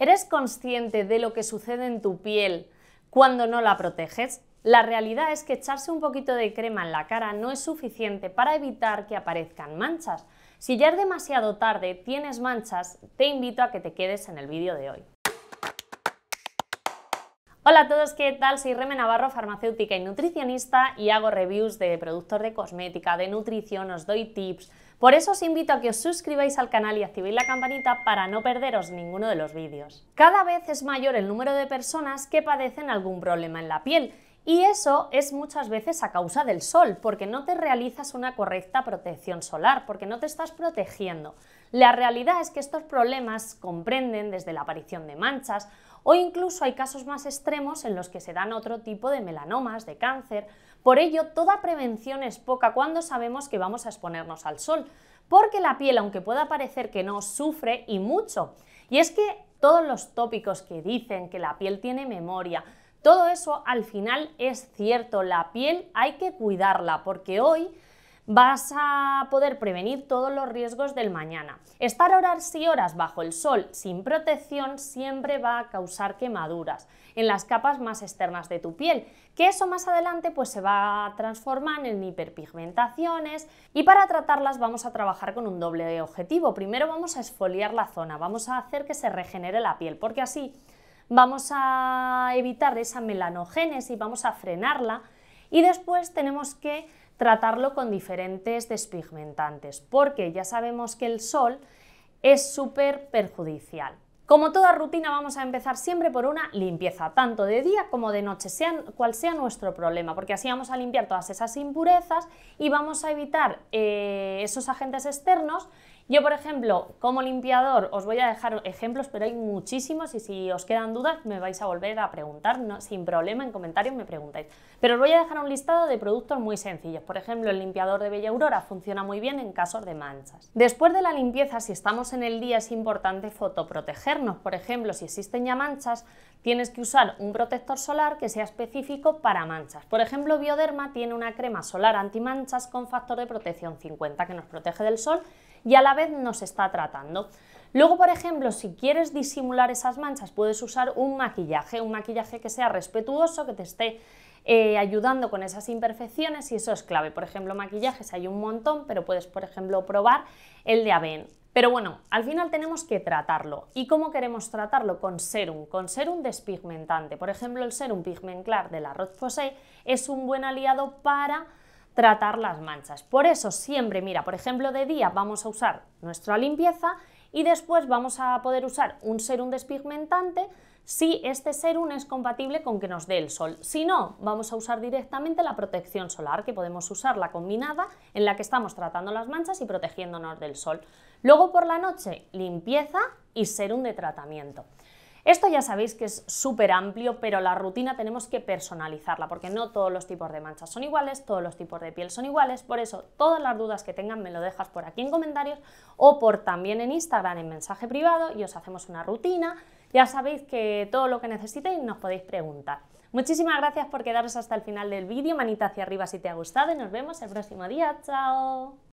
¿Eres consciente de lo que sucede en tu piel cuando no la proteges? La realidad es que echarse un poquito de crema en la cara no es suficiente para evitar que aparezcan manchas. Si ya es demasiado tarde, tienes manchas, te invito a que te quedes en el vídeo de hoy. Hola a todos, ¿qué tal? Soy Reme Navarro, farmacéutica y nutricionista y hago reviews de productos de cosmética, de nutrición, os doy tips. Por eso os invito a que os suscribáis al canal y activéis la campanita para no perderos ninguno de los vídeos. Cada vez es mayor el número de personas que padecen algún problema en la piel y eso es muchas veces a causa del sol, porque no te realizas una correcta protección solar, porque no te estás protegiendo. La realidad es que estos problemas comprenden desde la aparición de manchas, o incluso hay casos más extremos en los que se dan otro tipo de melanomas, de cáncer. Por ello, toda prevención es poca cuando sabemos que vamos a exponernos al sol, porque la piel, aunque pueda parecer que no, sufre y mucho. Y es que todos los tópicos que dicen que la piel tiene memoria, todo eso al final es cierto, la piel hay que cuidarla porque hoy vas a poder prevenir todos los riesgos del mañana. Estar horas y horas bajo el sol sin protección siempre va a causar quemaduras en las capas más externas de tu piel, que eso más adelante pues se va a transformar en hiperpigmentaciones y para tratarlas vamos a trabajar con un doble objetivo. Primero vamos a esfoliar la zona, vamos a hacer que se regenere la piel, porque así vamos a evitar esa melanogénesis, vamos a frenarla y después tenemos que tratarlo con diferentes despigmentantes, porque ya sabemos que el sol es súper perjudicial. Como toda rutina vamos a empezar siempre por una limpieza, tanto de día como de noche, sea cual sea nuestro problema, porque así vamos a limpiar todas esas impurezas y vamos a evitar eh, esos agentes externos yo, por ejemplo, como limpiador, os voy a dejar ejemplos, pero hay muchísimos y si os quedan dudas me vais a volver a preguntar, sin problema, en comentarios me preguntáis. Pero os voy a dejar un listado de productos muy sencillos. Por ejemplo, el limpiador de Bella Aurora funciona muy bien en casos de manchas. Después de la limpieza, si estamos en el día, es importante fotoprotegernos. Por ejemplo, si existen ya manchas, tienes que usar un protector solar que sea específico para manchas. Por ejemplo, Bioderma tiene una crema solar antimanchas con factor de protección 50 que nos protege del sol y a la vez nos está tratando. Luego, por ejemplo, si quieres disimular esas manchas, puedes usar un maquillaje, un maquillaje que sea respetuoso, que te esté eh, ayudando con esas imperfecciones y eso es clave. Por ejemplo, maquillajes hay un montón, pero puedes, por ejemplo, probar el de Aven. Pero bueno, al final tenemos que tratarlo. ¿Y cómo queremos tratarlo? Con serum, con serum despigmentante. Por ejemplo, el serum Pigment Clar de la Roche-Posay es un buen aliado para tratar las manchas. Por eso siempre, mira, por ejemplo, de día vamos a usar nuestra limpieza y después vamos a poder usar un serum despigmentante si este serum es compatible con que nos dé el sol. Si no, vamos a usar directamente la protección solar, que podemos usar la combinada en la que estamos tratando las manchas y protegiéndonos del sol. Luego por la noche, limpieza y serum de tratamiento. Esto ya sabéis que es súper amplio, pero la rutina tenemos que personalizarla, porque no todos los tipos de manchas son iguales, todos los tipos de piel son iguales, por eso todas las dudas que tengan me lo dejas por aquí en comentarios o por también en Instagram en mensaje privado y os hacemos una rutina. Ya sabéis que todo lo que necesitéis nos podéis preguntar. Muchísimas gracias por quedaros hasta el final del vídeo, manita hacia arriba si te ha gustado y nos vemos el próximo día, chao.